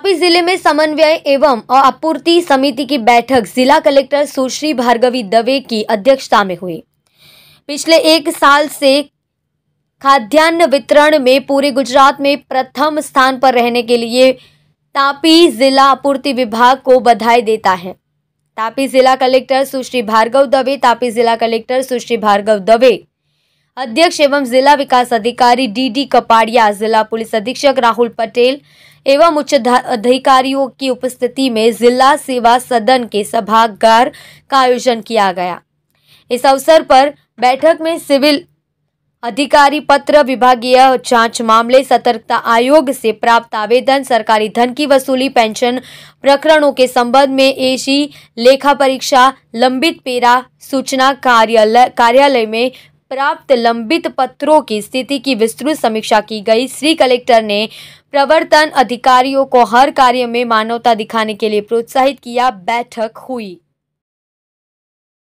तापी जिले में समन्वय एवं आपूर्ति समिति की बैठक जिला कलेक्टर सुश्री भार्गवी दवे की अध्यक्षता में हुई पिछले एक साल से खाद्यान्न वितरण में पूरे गुजरात में प्रथम स्थान पर रहने के लिए तापी जिला आपूर्ति विभाग को बधाई देता है तापी जिला कलेक्टर सुश्री भार्गव दवे तापी जिला कलेक्टर सुश्री भार्गव दवे अध्यक्ष एवं जिला विकास अधिकारी डी डी कपाड़िया जिला पुलिस अधीक्षक राहुल पटेल एवं उच्च अधिकारियों की उपस्थिति में जिला सेवा सदन के सभागार का आयोजन किया गया इस अवसर पर बैठक में सिविल अधिकारी पत्र विभागीय जांच मामले सतर्कता आयोग से प्राप्त आवेदन सरकारी धन की वसूली पेंशन प्रकरणों के संबंध में एसी लेखा परीक्षा लंबित पेरा सूचना कार्यालय कार्यालय में प्राप्त लंबित पत्रों की स्थिति की विस्तृत समीक्षा की गई श्री कलेक्टर ने प्रवर्तन अधिकारियों को हर कार्य में मानवता दिखाने के लिए प्रोत्साहित किया बैठक हुई